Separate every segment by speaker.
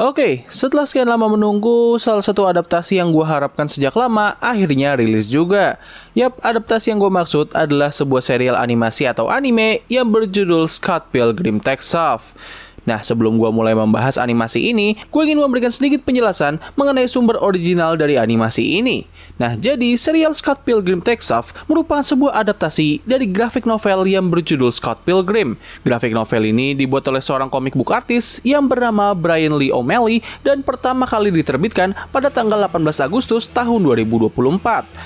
Speaker 1: Oke, setelah sekian lama menunggu, salah satu adaptasi yang gue harapkan sejak lama akhirnya rilis juga. Yap, adaptasi yang gue maksud adalah sebuah serial animasi atau anime yang berjudul Scott Pilgrim Takes Off. Nah, sebelum gue mulai membahas animasi ini, gue ingin memberikan sedikit penjelasan mengenai sumber original dari animasi ini. Nah, jadi serial Scott Pilgrim Takes Off merupakan sebuah adaptasi dari grafik novel yang berjudul Scott Pilgrim. Grafik novel ini dibuat oleh seorang comic book artist yang bernama Brian Lee O'Malley dan pertama kali diterbitkan pada tanggal 18 Agustus tahun 2024.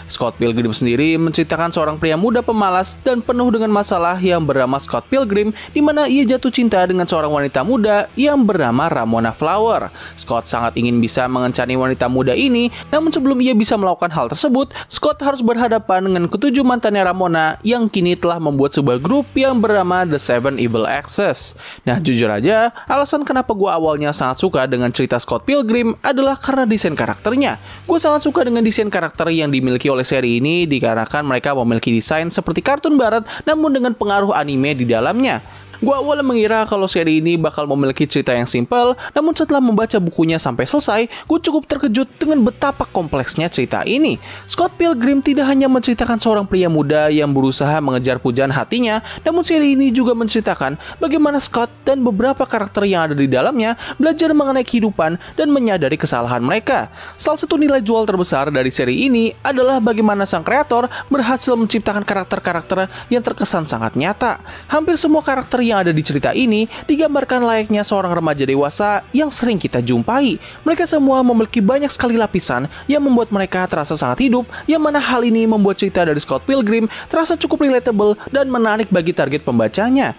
Speaker 1: Scott Pilgrim sendiri menceritakan seorang pria muda pemalas dan penuh dengan masalah yang bernama Scott Pilgrim di mana ia jatuh cinta dengan seorang wanita muda muda yang bernama Ramona Flower. Scott sangat ingin bisa mengencani wanita muda ini, namun sebelum ia bisa melakukan hal tersebut, Scott harus berhadapan dengan ketujuh mantannya Ramona yang kini telah membuat sebuah grup yang bernama The Seven Evil Axes. Nah, jujur aja, alasan kenapa gue awalnya sangat suka dengan cerita Scott Pilgrim adalah karena desain karakternya. Gue sangat suka dengan desain karakter yang dimiliki oleh seri ini dikarenakan mereka memiliki desain seperti kartun barat namun dengan pengaruh anime di dalamnya. Gua awalnya mengira kalau seri ini bakal memiliki cerita yang simpel, namun setelah membaca bukunya sampai selesai, gue cukup terkejut dengan betapa kompleksnya cerita ini. Scott Pilgrim tidak hanya menceritakan seorang pria muda yang berusaha mengejar pujaan hatinya, namun seri ini juga menceritakan bagaimana Scott dan beberapa karakter yang ada di dalamnya belajar mengenai kehidupan dan menyadari kesalahan mereka. Salah satu nilai jual terbesar dari seri ini adalah bagaimana sang kreator berhasil menciptakan karakter-karakter yang terkesan sangat nyata. Hampir semua karakter yang ada di cerita ini digambarkan layaknya seorang remaja dewasa yang sering kita jumpai. Mereka semua memiliki banyak sekali lapisan yang membuat mereka terasa sangat hidup, yang mana hal ini membuat cerita dari Scott Pilgrim terasa cukup relatable dan menarik bagi target pembacanya.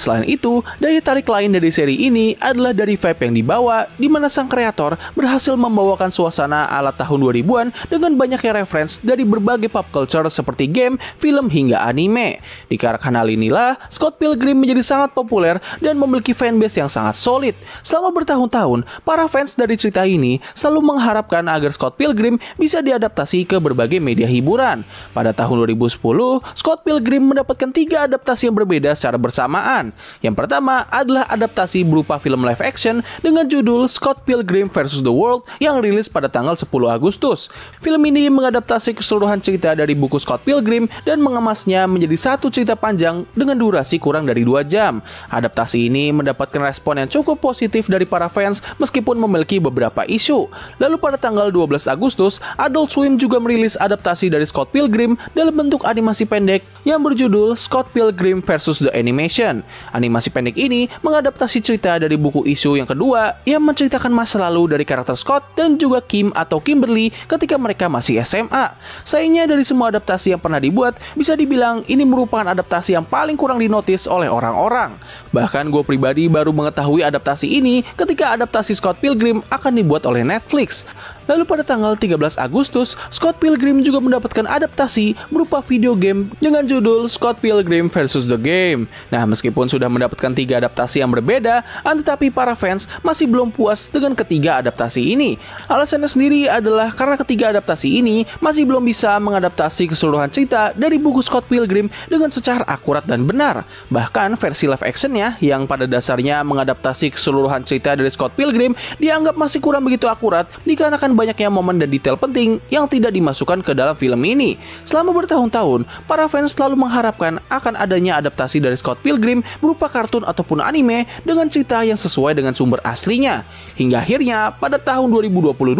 Speaker 1: Selain itu, daya tarik lain dari seri ini adalah dari vape yang dibawa, di mana sang kreator berhasil membawakan suasana ala tahun 2000-an dengan banyaknya reference dari berbagai pop culture seperti game, film, hingga anime. Dikarenakan hal inilah, Scott Pilgrim menjadi sangat populer dan memiliki fanbase yang sangat solid. Selama bertahun-tahun, para fans dari cerita ini selalu mengharapkan agar Scott Pilgrim bisa diadaptasi ke berbagai media hiburan. Pada tahun 2010, Scott Pilgrim mendapatkan tiga adaptasi yang berbeda secara bersamaan. Yang pertama adalah adaptasi berupa film live action dengan judul Scott Pilgrim vs. The World yang rilis pada tanggal 10 Agustus. Film ini mengadaptasi keseluruhan cerita dari buku Scott Pilgrim dan mengemasnya menjadi satu cerita panjang dengan durasi kurang dari dua jam. Adaptasi ini mendapatkan respon yang cukup positif dari para fans meskipun memiliki beberapa isu. Lalu pada tanggal 12 Agustus, Adult Swim juga merilis adaptasi dari Scott Pilgrim dalam bentuk animasi pendek yang berjudul Scott Pilgrim vs. The Animation. Animasi pendek ini mengadaptasi cerita dari buku isu yang kedua yang menceritakan masa lalu dari karakter Scott dan juga Kim atau Kimberly ketika mereka masih SMA. Sayangnya dari semua adaptasi yang pernah dibuat, bisa dibilang ini merupakan adaptasi yang paling kurang dinotis oleh orang-orang. Bahkan gue pribadi baru mengetahui adaptasi ini ketika adaptasi Scott Pilgrim akan dibuat oleh Netflix. Lalu pada tanggal 13 Agustus, Scott Pilgrim juga mendapatkan adaptasi berupa video game dengan judul Scott Pilgrim vs. The Game. Nah, meskipun sudah mendapatkan tiga adaptasi yang berbeda, tetapi para fans masih belum puas dengan ketiga adaptasi ini. Alasannya sendiri adalah karena ketiga adaptasi ini masih belum bisa mengadaptasi keseluruhan cerita dari buku Scott Pilgrim dengan secara akurat dan benar. Bahkan versi live actionnya yang pada dasarnya mengadaptasi keseluruhan cerita dari Scott Pilgrim dianggap masih kurang begitu akurat dikarenakan banyaknya momen dan detail penting yang tidak dimasukkan ke dalam film ini. Selama bertahun-tahun, para fans selalu mengharapkan akan adanya adaptasi dari Scott Pilgrim berupa kartun ataupun anime dengan cerita yang sesuai dengan sumber aslinya. Hingga akhirnya, pada tahun 2022,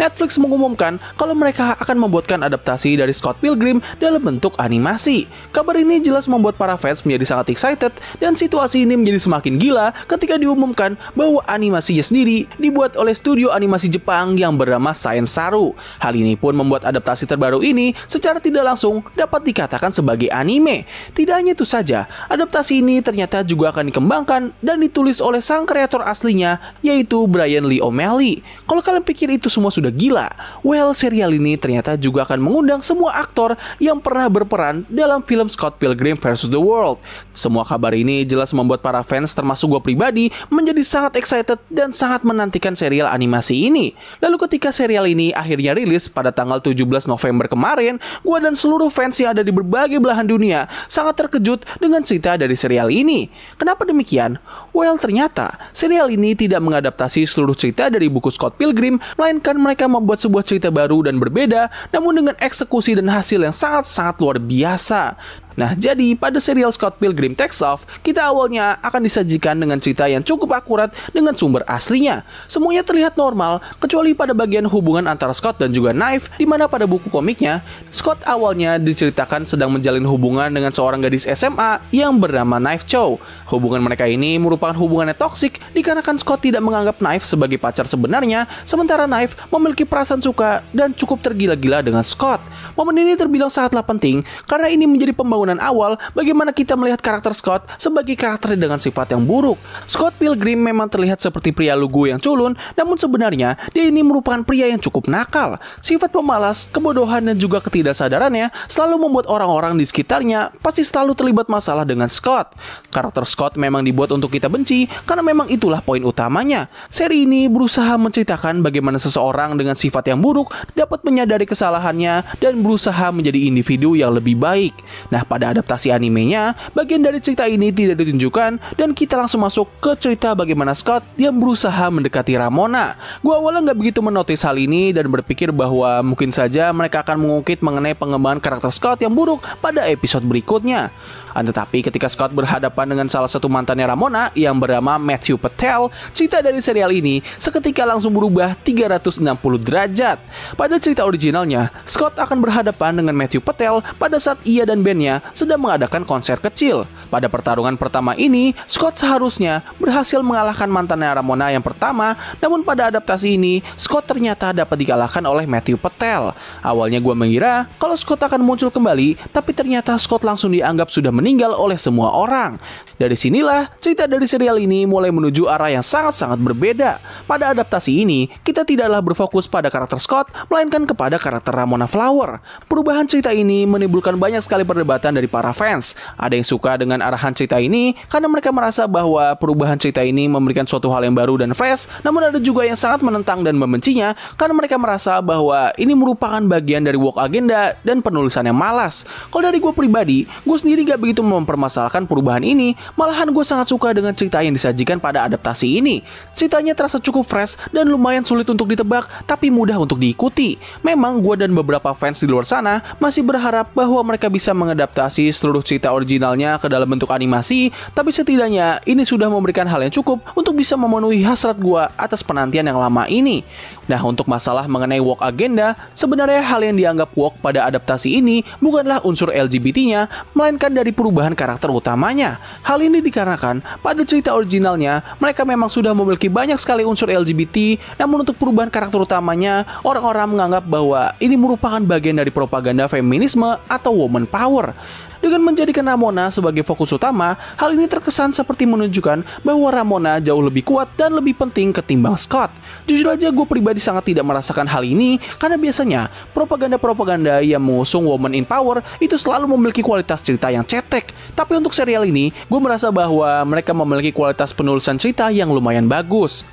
Speaker 1: Netflix mengumumkan kalau mereka akan membuatkan adaptasi dari Scott Pilgrim dalam bentuk animasi. Kabar ini jelas membuat para fans menjadi sangat excited dan situasi ini menjadi semakin gila ketika diumumkan bahwa animasinya sendiri dibuat oleh studio animasi Jepang yang ber drama Sains Saru. Hal ini pun membuat adaptasi terbaru ini secara tidak langsung dapat dikatakan sebagai anime. Tidak hanya itu saja, adaptasi ini ternyata juga akan dikembangkan dan ditulis oleh sang kreator aslinya, yaitu Brian Lee O'Malley. Kalau kalian pikir itu semua sudah gila, well serial ini ternyata juga akan mengundang semua aktor yang pernah berperan dalam film Scott Pilgrim vs. The World. Semua kabar ini jelas membuat para fans termasuk gue pribadi menjadi sangat excited dan sangat menantikan serial animasi ini. Lalu ketika ketika serial ini akhirnya rilis pada tanggal 17 November kemarin, gue dan seluruh fans yang ada di berbagai belahan dunia sangat terkejut dengan cerita dari serial ini. Kenapa demikian? Well, ternyata serial ini tidak mengadaptasi seluruh cerita dari buku Scott Pilgrim, melainkan mereka membuat sebuah cerita baru dan berbeda, namun dengan eksekusi dan hasil yang sangat-sangat luar biasa. Nah, jadi pada serial Scott Pilgrim Takes Off, kita awalnya akan disajikan dengan cerita yang cukup akurat dengan sumber aslinya. Semuanya terlihat normal, kecuali pada bagian hubungan antara Scott dan juga Knife, di mana pada buku komiknya, Scott awalnya diceritakan sedang menjalin hubungan dengan seorang gadis SMA yang bernama Knife Chow. Hubungan mereka ini merupakan merupakan hubungannya toksik dikarenakan Scott tidak menganggap Knife sebagai pacar sebenarnya, sementara Knife memiliki perasaan suka dan cukup tergila-gila dengan Scott. Momen ini terbilang sangatlah penting karena ini menjadi pembangunan awal bagaimana kita melihat karakter Scott sebagai karakter dengan sifat yang buruk. Scott Pilgrim memang terlihat seperti pria lugu yang culun, namun sebenarnya dia ini merupakan pria yang cukup nakal. Sifat pemalas, kebodohan dan juga ketidaksadarannya selalu membuat orang-orang di sekitarnya pasti selalu terlibat masalah dengan Scott. Karakter Scott memang dibuat untuk kita kita benci karena memang itulah poin utamanya. Seri ini berusaha menceritakan bagaimana seseorang dengan sifat yang buruk dapat menyadari kesalahannya dan berusaha menjadi individu yang lebih baik. Nah, pada adaptasi animenya, bagian dari cerita ini tidak ditunjukkan dan kita langsung masuk ke cerita bagaimana Scott yang berusaha mendekati Ramona. Gua awalnya nggak begitu menotis hal ini dan berpikir bahwa mungkin saja mereka akan mengungkit mengenai pengembangan karakter Scott yang buruk pada episode berikutnya. Nah, tetapi ketika Scott berhadapan dengan salah satu mantannya Ramona, yang bernama Matthew Patel, cerita dari serial ini seketika langsung berubah 360 derajat. Pada cerita originalnya, Scott akan berhadapan dengan Matthew Patel pada saat ia dan bandnya sedang mengadakan konser kecil. Pada pertarungan pertama ini, Scott seharusnya berhasil mengalahkan mantannya Ramona yang pertama, namun pada adaptasi ini, Scott ternyata dapat dikalahkan oleh Matthew Patel. Awalnya gue mengira kalau Scott akan muncul kembali, tapi ternyata Scott langsung dianggap sudah meninggal oleh semua orang. Dari sinilah, cerita dari serial ini mulai menuju arah yang sangat-sangat berbeda. Pada adaptasi ini, kita tidaklah berfokus pada karakter Scott, melainkan kepada karakter Ramona Flower. Perubahan cerita ini menimbulkan banyak sekali perdebatan dari para fans. Ada yang suka dengan arahan cerita ini karena mereka merasa bahwa perubahan cerita ini memberikan suatu hal yang baru dan fresh, namun ada juga yang sangat menentang dan membencinya karena mereka merasa bahwa ini merupakan bagian dari walk agenda dan penulisan yang malas. Kalau dari gue pribadi, gue sendiri gak begitu mempermasalahkan perubahan ini, Malahan gue sangat suka dengan cerita yang disajikan pada adaptasi ini. Ceritanya terasa cukup fresh dan lumayan sulit untuk ditebak, tapi mudah untuk diikuti. Memang gue dan beberapa fans di luar sana masih berharap bahwa mereka bisa mengadaptasi seluruh cerita originalnya ke dalam bentuk animasi, tapi setidaknya ini sudah memberikan hal yang cukup untuk bisa memenuhi hasrat gue atas penantian yang lama ini. Nah, untuk masalah mengenai walk agenda, sebenarnya hal yang dianggap walk pada adaptasi ini bukanlah unsur LGBT-nya, melainkan dari perubahan karakter utamanya. Hal Hal ini dikarenakan pada cerita originalnya mereka memang sudah memiliki banyak sekali unsur LGBT, namun untuk perubahan karakter utamanya, orang-orang menganggap bahwa ini merupakan bagian dari propaganda feminisme atau woman power. Dengan menjadikan Ramona sebagai fokus utama, hal ini terkesan seperti menunjukkan bahwa Ramona jauh lebih kuat dan lebih penting ketimbang Scott. Jujur aja gue pribadi sangat tidak merasakan hal ini karena biasanya propaganda-propaganda yang mengusung woman in power itu selalu memiliki kualitas cerita yang cetek. Tapi untuk serial ini, gue merasa bahwa mereka memiliki kualitas penulisan cerita yang lumayan bagus.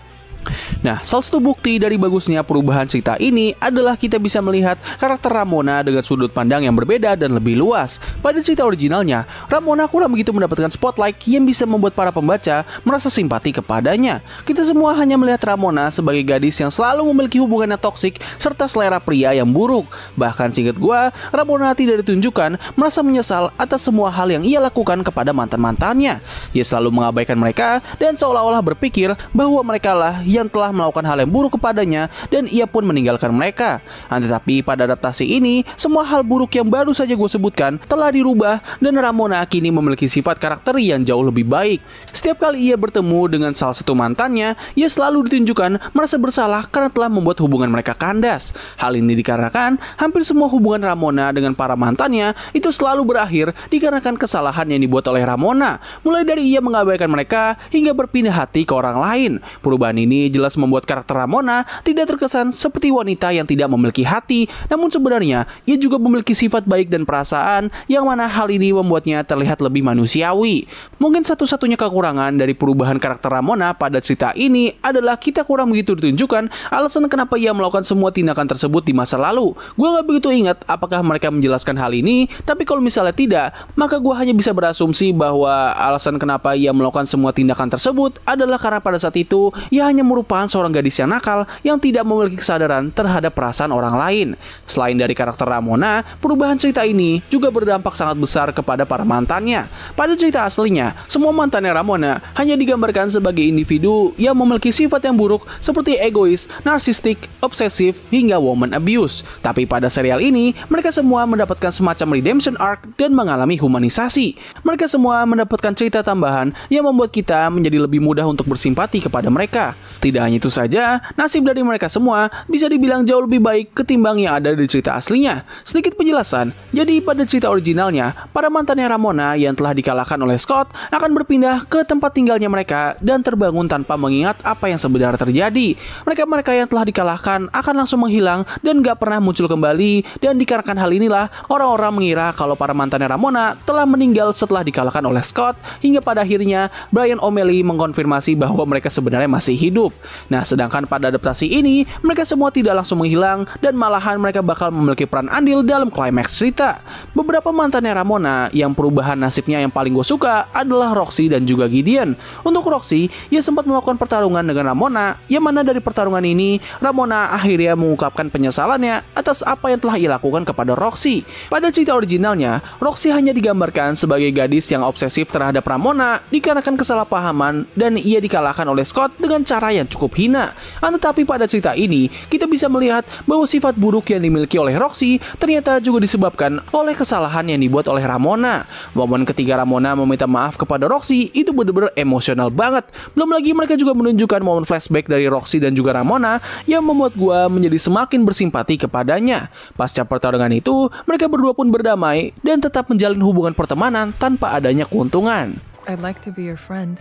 Speaker 1: Nah, salah satu bukti dari bagusnya perubahan cerita ini adalah kita bisa melihat karakter Ramona dengan sudut pandang yang berbeda dan lebih luas. Pada cerita originalnya, Ramona kurang begitu mendapatkan spotlight yang bisa membuat para pembaca merasa simpati kepadanya. Kita semua hanya melihat Ramona sebagai gadis yang selalu memiliki hubungannya toksik serta selera pria yang buruk. Bahkan singkat gua, Ramona tidak ditunjukkan merasa menyesal atas semua hal yang ia lakukan kepada mantan-mantannya. Ia selalu mengabaikan mereka dan seolah-olah berpikir bahwa mereka lah yang telah melakukan hal yang buruk kepadanya dan ia pun meninggalkan mereka. Nah, tetapi pada adaptasi ini, semua hal buruk yang baru saja gue sebutkan telah dirubah dan Ramona kini memiliki sifat karakter yang jauh lebih baik. Setiap kali ia bertemu dengan salah satu mantannya, ia selalu ditunjukkan merasa bersalah karena telah membuat hubungan mereka kandas. Hal ini dikarenakan hampir semua hubungan Ramona dengan para mantannya itu selalu berakhir dikarenakan kesalahan yang dibuat oleh Ramona, mulai dari ia mengabaikan mereka hingga berpindah hati ke orang lain. Perubahan ini jelas membuat karakter Ramona tidak terkesan seperti wanita yang tidak memiliki hati, namun sebenarnya ia juga memiliki sifat baik dan perasaan yang mana hal ini membuatnya terlihat lebih manusiawi. Mungkin satu-satunya kekurangan dari perubahan karakter Ramona pada cerita ini adalah kita kurang begitu ditunjukkan alasan kenapa ia melakukan semua tindakan tersebut di masa lalu. Gue gak begitu ingat apakah mereka menjelaskan hal ini, tapi kalau misalnya tidak, maka gue hanya bisa berasumsi bahwa alasan kenapa ia melakukan semua tindakan tersebut adalah karena pada saat itu ia hanya merupakan seorang gadis yang nakal yang tidak memiliki kesadaran terhadap perasaan orang lain. Selain dari karakter Ramona, perubahan cerita ini juga berdampak sangat besar kepada para mantannya. Pada cerita aslinya, semua mantannya Ramona hanya digambarkan sebagai individu yang memiliki sifat yang buruk seperti egois, narsistik, obsesif, hingga woman abuse. Tapi pada serial ini, mereka semua mendapatkan semacam redemption arc dan mengalami humanisasi. Mereka semua mendapatkan cerita tambahan yang membuat kita menjadi lebih mudah untuk bersimpati kepada mereka. Tidak hanya itu saja, nasib dari mereka semua bisa dibilang jauh lebih baik ketimbang yang ada di cerita aslinya. Sedikit penjelasan, jadi pada cerita originalnya, para mantannya Ramona yang telah dikalahkan oleh Scott akan berpindah ke tempat tinggalnya mereka dan terbangun tanpa mengingat apa yang sebenarnya terjadi. Mereka-mereka yang telah dikalahkan akan langsung menghilang dan gak pernah muncul kembali dan dikarenakan hal inilah orang-orang mengira kalau para mantannya Ramona telah meninggal setelah dikalahkan oleh Scott hingga pada akhirnya Brian O'Malley mengkonfirmasi bahwa mereka sebenarnya masih hidup hidup. Nah, sedangkan pada adaptasi ini, mereka semua tidak langsung menghilang dan malahan mereka bakal memiliki peran andil dalam klimaks cerita. Beberapa mantannya Ramona yang perubahan nasibnya yang paling gue suka adalah Roxy dan juga Gideon. Untuk Roxy, ia sempat melakukan pertarungan dengan Ramona, yang mana dari pertarungan ini, Ramona akhirnya mengungkapkan penyesalannya atas apa yang telah ia lakukan kepada Roxy. Pada cerita originalnya, Roxy hanya digambarkan sebagai gadis yang obsesif terhadap Ramona dikarenakan kesalahpahaman dan ia dikalahkan oleh Scott dengan cara yang cukup hina. Ah, tetapi pada cerita ini, kita bisa melihat bahwa sifat buruk yang dimiliki oleh Roxy ternyata juga disebabkan oleh kesalahan yang dibuat oleh Ramona. Momen ketika Ramona meminta maaf kepada Roxy itu benar-benar emosional banget. Belum lagi mereka juga menunjukkan momen flashback dari Roxy dan juga Ramona yang membuat gue menjadi semakin bersimpati kepadanya. Pasca pertarungan itu, mereka berdua pun berdamai dan tetap menjalin hubungan pertemanan tanpa adanya keuntungan. I'd like to be your friend.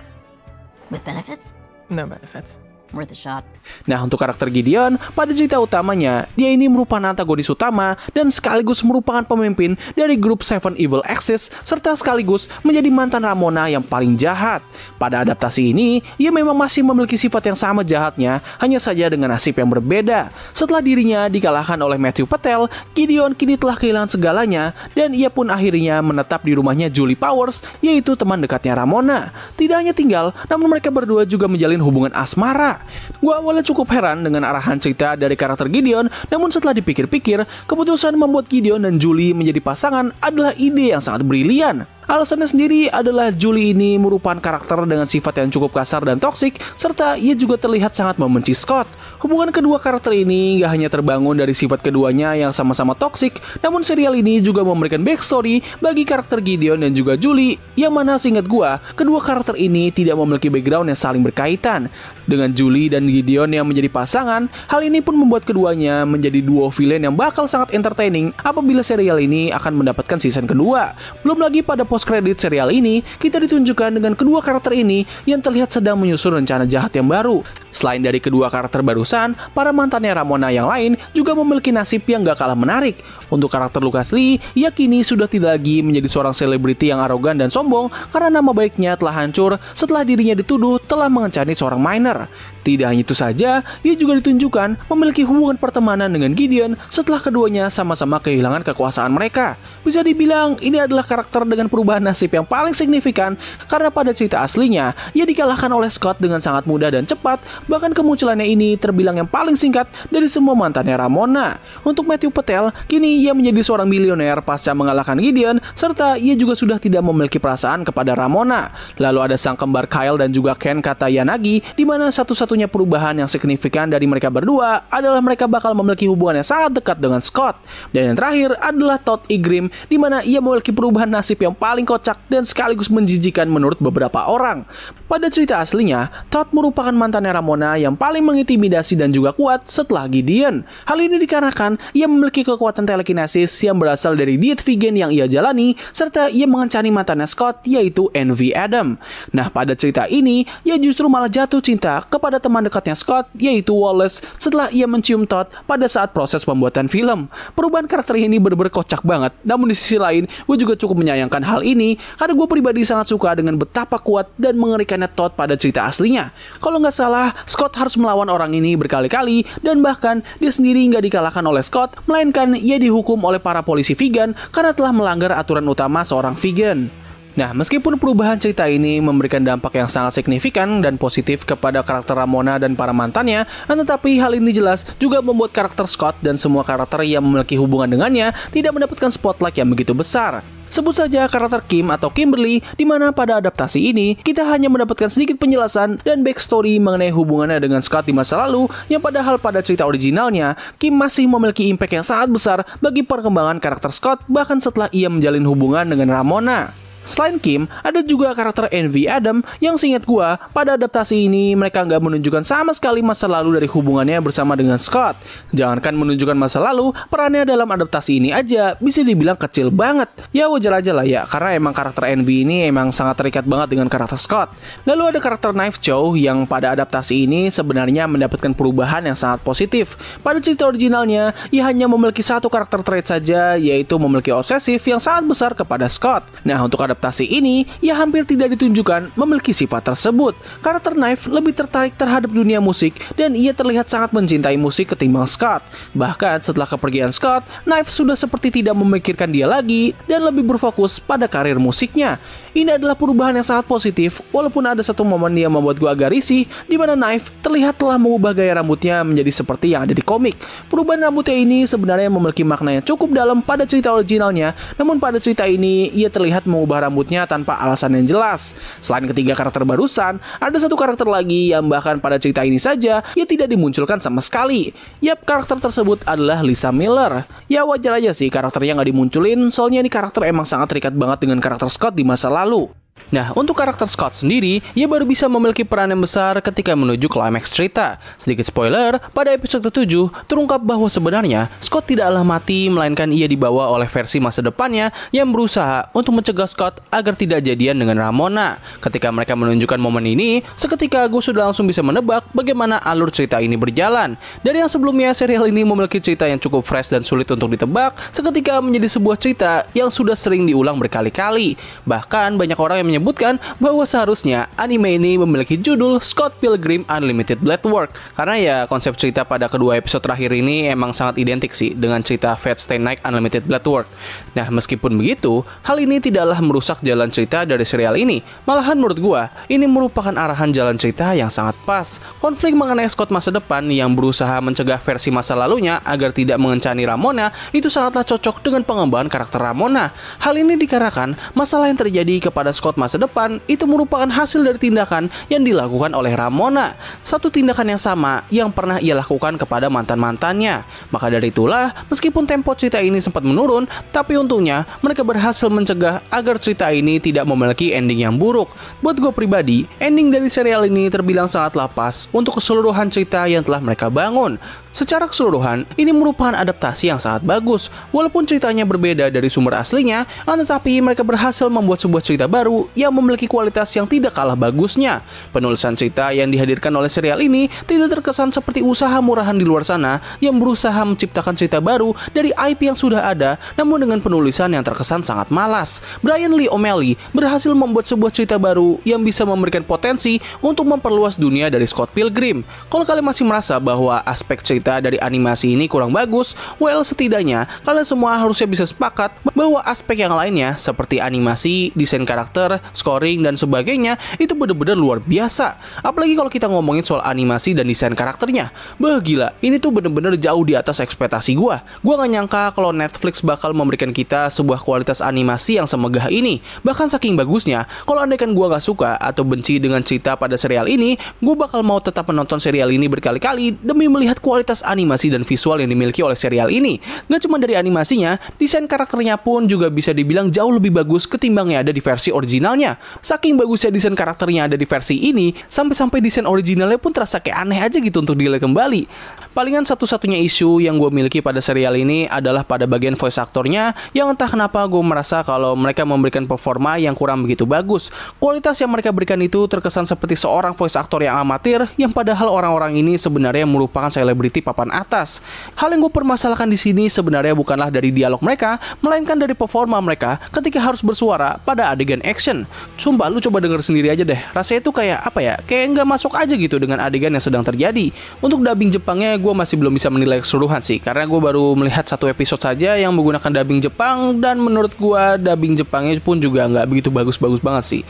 Speaker 1: With benefits? No benefits worth a shot. Nah, untuk karakter Gideon, pada cerita utamanya, dia ini merupakan antagonis utama dan sekaligus merupakan pemimpin dari grup Seven Evil Axis serta sekaligus menjadi mantan Ramona yang paling jahat. Pada adaptasi ini, ia memang masih memiliki sifat yang sama jahatnya, hanya saja dengan nasib yang berbeda. Setelah dirinya dikalahkan oleh Matthew Patel, Gideon kini telah kehilangan segalanya dan ia pun akhirnya menetap di rumahnya Julie Powers, yaitu teman dekatnya Ramona. Tidak hanya tinggal, namun mereka berdua juga menjalin hubungan asmara. Gua awalnya cukup heran dengan arahan cerita dari karakter Gideon, namun setelah dipikir-pikir, keputusan membuat Gideon dan Julie menjadi pasangan adalah ide yang sangat brilian. Alasannya sendiri adalah Julie ini merupakan karakter dengan sifat yang cukup kasar dan toksik, serta ia juga terlihat sangat membenci Scott. Hubungan kedua karakter ini gak hanya terbangun dari sifat keduanya yang sama-sama toksik, namun serial ini juga memberikan backstory bagi karakter Gideon dan juga Julie, yang mana seingat gua, kedua karakter ini tidak memiliki background yang saling berkaitan. Dengan Julie dan Gideon yang menjadi pasangan, hal ini pun membuat keduanya menjadi duo villain yang bakal sangat entertaining apabila serial ini akan mendapatkan season kedua. Belum lagi pada post kredit serial ini, kita ditunjukkan dengan kedua karakter ini yang terlihat sedang menyusun rencana jahat yang baru. Selain dari kedua karakter barusan, para mantannya Ramona yang lain juga memiliki nasib yang gak kalah menarik. Untuk karakter Lucas Lee, ia kini sudah tidak lagi menjadi seorang selebriti yang arogan dan sombong karena nama baiknya telah hancur setelah dirinya dituduh telah mengencani seorang minor. Tidak hanya itu saja, ia juga ditunjukkan memiliki hubungan pertemanan dengan Gideon setelah keduanya sama-sama kehilangan kekuasaan mereka. Bisa dibilang, ini adalah karakter dengan perubahan perubahan nasib yang paling signifikan karena pada cerita aslinya, ia dikalahkan oleh Scott dengan sangat mudah dan cepat, bahkan kemunculannya ini terbilang yang paling singkat dari semua mantannya Ramona. Untuk Matthew Patel kini ia menjadi seorang milioner pasca mengalahkan Gideon, serta ia juga sudah tidak memiliki perasaan kepada Ramona. Lalu ada sang kembar Kyle dan juga Ken kata Yanagi, di mana satu-satunya perubahan yang signifikan dari mereka berdua adalah mereka bakal memiliki hubungan yang sangat dekat dengan Scott. Dan yang terakhir adalah Todd Igrim, di mana ia memiliki perubahan nasib yang paling paling kocak dan sekaligus menjijikan menurut beberapa orang. Pada cerita aslinya, Todd merupakan mantannya Ramona yang paling mengintimidasi dan juga kuat setelah Gideon. Hal ini dikarenakan ia memiliki kekuatan telekinesis yang berasal dari diet vegan yang ia jalani, serta ia mengencani mantannya Scott yaitu Envy Adam. Nah, pada cerita ini, ia justru malah jatuh cinta kepada teman dekatnya Scott yaitu Wallace setelah ia mencium Todd pada saat proses pembuatan film. Perubahan karakter ini berberkocak banget, namun di sisi lain, gue juga cukup menyayangkan hal ini karena gue pribadi sangat suka dengan betapa kuat dan mengerikannya Todd pada cerita aslinya. Kalau nggak salah, Scott harus melawan orang ini berkali-kali dan bahkan dia sendiri nggak dikalahkan oleh Scott, melainkan ia dihukum oleh para polisi vegan karena telah melanggar aturan utama seorang vegan. Nah, meskipun perubahan cerita ini memberikan dampak yang sangat signifikan dan positif kepada karakter Ramona dan para mantannya, tetapi hal ini jelas juga membuat karakter Scott dan semua karakter yang memiliki hubungan dengannya tidak mendapatkan spotlight yang begitu besar. Sebut saja karakter Kim atau Kimberly, di mana pada adaptasi ini kita hanya mendapatkan sedikit penjelasan dan backstory mengenai hubungannya dengan Scott di masa lalu, yang padahal pada cerita originalnya, Kim masih memiliki impact yang sangat besar bagi perkembangan karakter Scott bahkan setelah ia menjalin hubungan dengan Ramona. Selain Kim, ada juga karakter Envy Adam yang singkat gua pada adaptasi ini mereka nggak menunjukkan sama sekali masa lalu dari hubungannya bersama dengan Scott. Jangankan menunjukkan masa lalu, perannya dalam adaptasi ini aja bisa dibilang kecil banget. Ya wajar aja lah ya, karena emang karakter Envy ini emang sangat terikat banget dengan karakter Scott. Lalu ada karakter Knife Chow yang pada adaptasi ini sebenarnya mendapatkan perubahan yang sangat positif. Pada cerita originalnya, ia hanya memiliki satu karakter trait saja, yaitu memiliki obsesif yang sangat besar kepada Scott. Nah, untuk ada adaptasi ini ia hampir tidak ditunjukkan memiliki sifat tersebut karakter Knife lebih tertarik terhadap dunia musik dan ia terlihat sangat mencintai musik ketimbang Scott. Bahkan setelah kepergian Scott, Knife sudah seperti tidak memikirkan dia lagi dan lebih berfokus pada karir musiknya. Ini adalah perubahan yang sangat positif, walaupun ada satu momen yang membuat gue agak risih, di mana Knife terlihat telah mengubah gaya rambutnya menjadi seperti yang ada di komik. Perubahan rambutnya ini sebenarnya memiliki makna yang cukup dalam pada cerita originalnya, namun pada cerita ini ia terlihat mengubah rambutnya tanpa alasan yang jelas. Selain ketiga karakter barusan, ada satu karakter lagi yang bahkan pada cerita ini saja ia tidak dimunculkan sama sekali. Yap, karakter tersebut adalah Lisa Miller. Ya wajar aja sih karakternya nggak dimunculin, soalnya ini karakter emang sangat terikat banget dengan karakter Scott di masa lalu lalu Nah, untuk karakter Scott sendiri, ia baru bisa memiliki peran yang besar ketika menuju klimaks cerita. Sedikit spoiler, pada episode 7 terungkap bahwa sebenarnya Scott tidaklah mati melainkan ia dibawa oleh versi masa depannya yang berusaha untuk mencegah Scott agar tidak jadian dengan Ramona. Ketika mereka menunjukkan momen ini, seketika aku sudah langsung bisa menebak bagaimana alur cerita ini berjalan. Dari yang sebelumnya serial ini memiliki cerita yang cukup fresh dan sulit untuk ditebak, seketika menjadi sebuah cerita yang sudah sering diulang berkali-kali. Bahkan banyak orang yang menyebutkan bahwa seharusnya anime ini memiliki judul Scott Pilgrim Unlimited Blade Work karena ya konsep cerita pada kedua episode terakhir ini emang sangat identik sih dengan cerita Fate Stay Night Unlimited Blade Work. Nah, meskipun begitu, hal ini tidaklah merusak jalan cerita dari serial ini. Malahan menurut gua, ini merupakan arahan jalan cerita yang sangat pas. Konflik mengenai Scott masa depan yang berusaha mencegah versi masa lalunya agar tidak mengencani Ramona itu sangatlah cocok dengan pengembangan karakter Ramona. Hal ini dikarenakan masalah yang terjadi kepada Scott masa depan itu merupakan hasil dari tindakan yang dilakukan oleh Ramona, satu tindakan yang sama yang pernah ia lakukan kepada mantan-mantannya. Maka dari itulah, meskipun tempo cerita ini sempat menurun, tapi untungnya mereka berhasil mencegah agar cerita ini tidak memiliki ending yang buruk. Buat gue pribadi, ending dari serial ini terbilang sangat lapas untuk keseluruhan cerita yang telah mereka bangun. Secara keseluruhan, ini merupakan adaptasi yang sangat bagus. Walaupun ceritanya berbeda dari sumber aslinya, tetapi mereka berhasil membuat sebuah cerita baru yang memiliki kualitas yang tidak kalah bagusnya. Penulisan cerita yang dihadirkan oleh serial ini tidak terkesan seperti usaha murahan di luar sana yang berusaha menciptakan cerita baru dari IP yang sudah ada, namun dengan penulisan yang terkesan sangat malas. Brian Lee O'Malley berhasil membuat sebuah cerita baru yang bisa memberikan potensi untuk memperluas dunia dari Scott Pilgrim. Kalau kalian masih merasa bahwa aspek cerita cerita dari animasi ini kurang bagus, well setidaknya kalian semua harusnya bisa sepakat bahwa aspek yang lainnya seperti animasi, desain karakter, scoring, dan sebagainya itu bener-bener luar biasa. Apalagi kalau kita ngomongin soal animasi dan desain karakternya. Bah gila, ini tuh bener-bener jauh di atas ekspektasi gua. Gua gak nyangka kalau Netflix bakal memberikan kita sebuah kualitas animasi yang semegah ini. Bahkan saking bagusnya, kalau kan gua gak suka atau benci dengan cerita pada serial ini, gua bakal mau tetap menonton serial ini berkali-kali demi melihat kualitas kualitas animasi dan visual yang dimiliki oleh serial ini. Nggak cuma dari animasinya, desain karakternya pun juga bisa dibilang jauh lebih bagus ketimbang yang ada di versi originalnya. Saking bagusnya desain karakternya ada di versi ini, sampai-sampai desain originalnya pun terasa kayak aneh aja gitu untuk dilihat kembali. Palingan satu-satunya isu yang gue miliki pada serial ini adalah pada bagian voice aktornya yang entah kenapa gue merasa kalau mereka memberikan performa yang kurang begitu bagus. Kualitas yang mereka berikan itu terkesan seperti seorang voice aktor yang amatir yang padahal orang-orang ini sebenarnya merupakan selebriti papan atas. Hal yang gue permasalahkan di sini sebenarnya bukanlah dari dialog mereka, melainkan dari performa mereka ketika harus bersuara pada adegan action. Sumpah lu coba denger sendiri aja deh, rasanya itu kayak apa ya, kayak nggak masuk aja gitu dengan adegan yang sedang terjadi. Untuk dubbing Jepangnya gue masih belum bisa menilai keseluruhan sih, karena gue baru melihat satu episode saja yang menggunakan dubbing Jepang dan menurut gue dubbing Jepangnya pun juga nggak begitu bagus-bagus banget sih.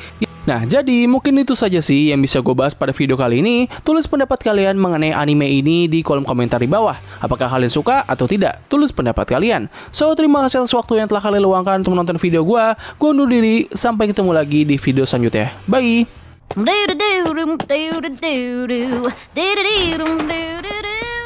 Speaker 1: Nah, jadi mungkin itu saja sih yang bisa gue bahas pada video kali ini. Tulis pendapat kalian mengenai anime ini di kolom komentar di bawah. Apakah kalian suka atau tidak? Tulis pendapat kalian. So, terima kasih atas waktu yang telah kalian luangkan untuk menonton video gue. Gue undur diri, sampai ketemu lagi di video selanjutnya. Bye! Do do do do do do do do do do do